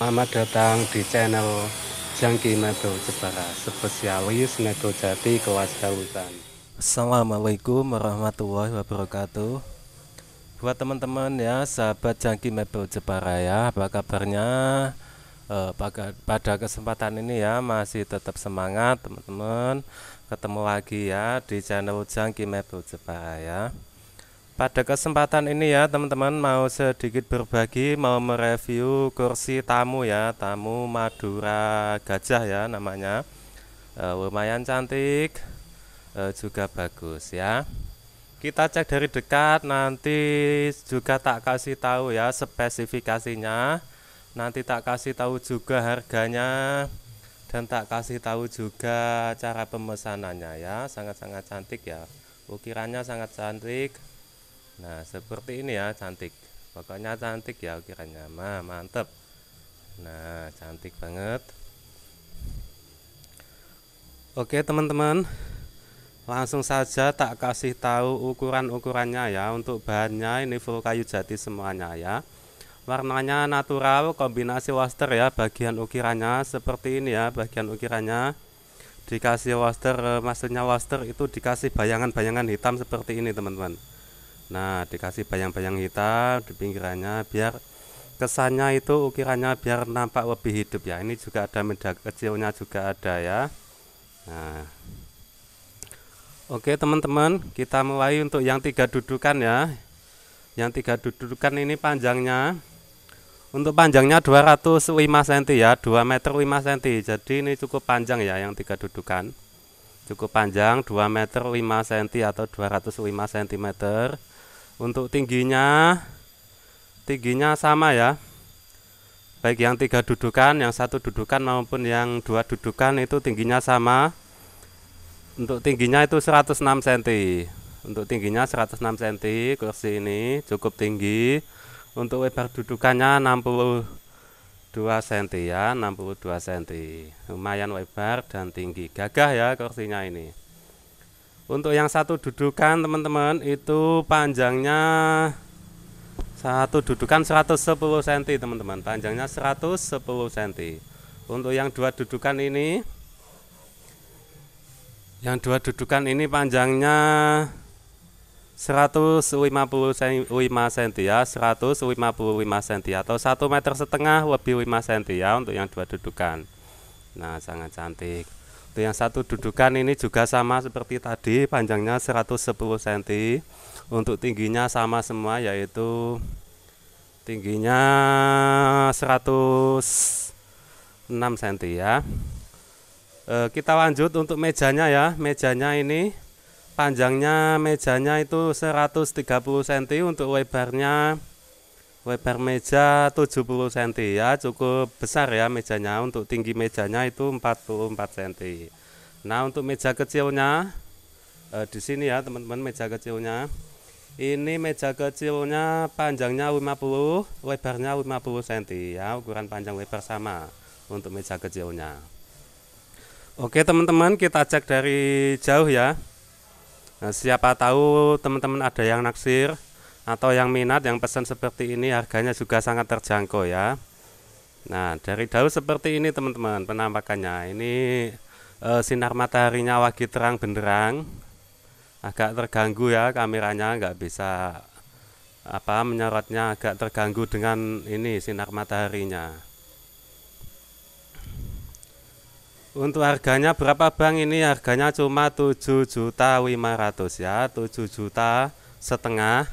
Selamat datang di channel Jangki Medo Jepara, spesialis Medo Jati kelas Kalutan. Assalamualaikum warahmatullahi wabarakatuh. Buat teman-teman ya, sahabat Jangki Medo Jepara ya, apa kabarnya? E, pada, pada kesempatan ini ya masih tetap semangat teman-teman. Ketemu lagi ya di channel Jangki Medo Jepara ya. Pada kesempatan ini ya teman-teman mau sedikit berbagi mau mereview kursi tamu ya tamu Madura Gajah ya namanya e, lumayan cantik e, juga bagus ya kita cek dari dekat nanti juga tak kasih tahu ya spesifikasinya nanti tak kasih tahu juga harganya dan tak kasih tahu juga cara pemesanannya ya sangat-sangat cantik ya ukirannya sangat cantik nah seperti ini ya cantik pokoknya cantik ya ukirannya nah, mantep nah cantik banget oke teman-teman langsung saja tak kasih tahu ukuran-ukurannya ya untuk bahannya ini full kayu jati semuanya ya warnanya natural kombinasi waster ya bagian ukirannya seperti ini ya bagian ukirannya dikasih waster eh, maksudnya waster itu dikasih bayangan-bayangan hitam seperti ini teman-teman nah dikasih bayang-bayang hitam di pinggirannya biar kesannya itu ukirannya biar nampak lebih hidup ya ini juga ada meja kecilnya juga ada ya nah oke teman-teman kita mulai untuk yang tiga dudukan ya yang tiga dudukan ini panjangnya untuk panjangnya 205 cm ya 2 meter 5 cm jadi ini cukup panjang ya yang tiga dudukan cukup panjang 2 meter 5 cm atau 205 cm untuk tingginya tingginya sama ya. Baik yang tiga dudukan, yang satu dudukan maupun yang dua dudukan itu tingginya sama. Untuk tingginya itu 106 cm. Untuk tingginya 106 cm kursi ini cukup tinggi. Untuk lebar dudukannya 62 cm ya 62 cm lumayan lebar dan tinggi gagah ya kursinya ini untuk yang satu dudukan teman-teman itu panjangnya satu dudukan 110 cm teman-teman panjangnya 110 cm untuk yang dua dudukan ini yang dua dudukan ini panjangnya 155 cm ya 155 cm atau 1 meter setengah lebih 5 cm ya untuk yang dua dudukan nah sangat cantik Tuh yang satu dudukan ini juga sama seperti tadi, panjangnya 110 cm. Untuk tingginya sama semua yaitu tingginya 106 cm ya. E, kita lanjut untuk mejanya ya. Mejanya ini panjangnya mejanya itu 130 cm untuk lebarnya Lebar meja 70 cm ya cukup besar ya mejanya untuk tinggi mejanya itu 44 cm Nah untuk meja kecilnya eh, di sini ya teman-teman meja kecilnya ini meja kecilnya panjangnya 50 lebarnya 50 cm ya ukuran panjang lebar sama untuk meja kecilnya Oke teman-teman kita cek dari jauh ya nah, siapa tahu teman-teman ada yang naksir atau yang minat yang pesan seperti ini harganya juga sangat terjangkau ya nah dari daun seperti ini teman-teman penampakannya ini e, sinar mataharinya wagi terang benderang agak terganggu ya kameranya nggak bisa apa menyorotnya agak terganggu dengan ini sinar mataharinya Untuk harganya berapa Bang? Ini harganya cuma 7 juta 500 ya, 7 juta setengah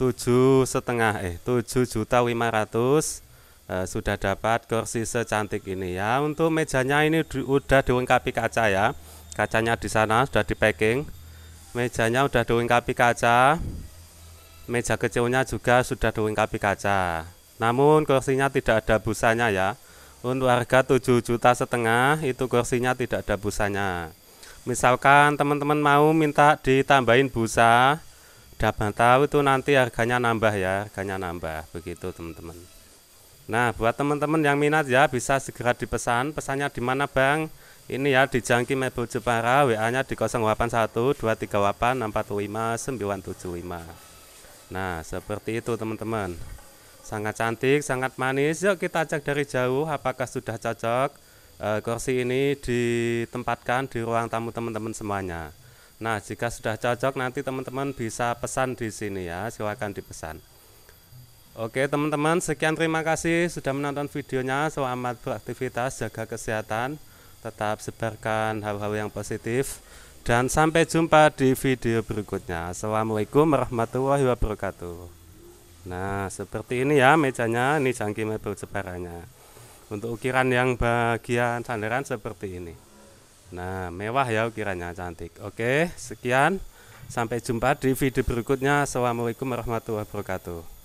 tujuh setengah eh tujuh juta lima ratus eh, sudah dapat kursi secantik ini ya untuk mejanya ini di, udah dilengkapi kaca ya kacanya di sana sudah di packing mejanya udah dilengkapi kaca meja kecilnya juga sudah dilengkapi kaca namun kursinya tidak ada busanya ya untuk harga 7 juta setengah itu kursinya tidak ada busanya misalkan teman-teman mau minta ditambahin busa Dapat tahu itu nanti harganya nambah ya, harganya nambah begitu teman-teman. Nah, buat teman-teman yang minat ya bisa segera dipesan. Pesannya di mana, Bang? Ini ya di Jangki Mebel Jepara, WA-nya di 975 Nah, seperti itu teman-teman. Sangat cantik, sangat manis. Yuk kita cek dari jauh apakah sudah cocok e, kursi ini ditempatkan di ruang tamu teman-teman semuanya. Nah, jika sudah cocok nanti teman-teman bisa pesan di sini ya. Silakan dipesan. Oke, teman-teman, sekian terima kasih sudah menonton videonya. Selamat beraktivitas, jaga kesehatan, tetap sebarkan hal-hal yang positif dan sampai jumpa di video berikutnya. Assalamualaikum warahmatullahi wabarakatuh. Nah, seperti ini ya mejanya, ini cangkir mebel sebarannya. Untuk ukiran yang bagian sandaran seperti ini. Nah, mewah ya ukirannya cantik. Oke, sekian. Sampai jumpa di video berikutnya. Assalamualaikum warahmatullahi wabarakatuh.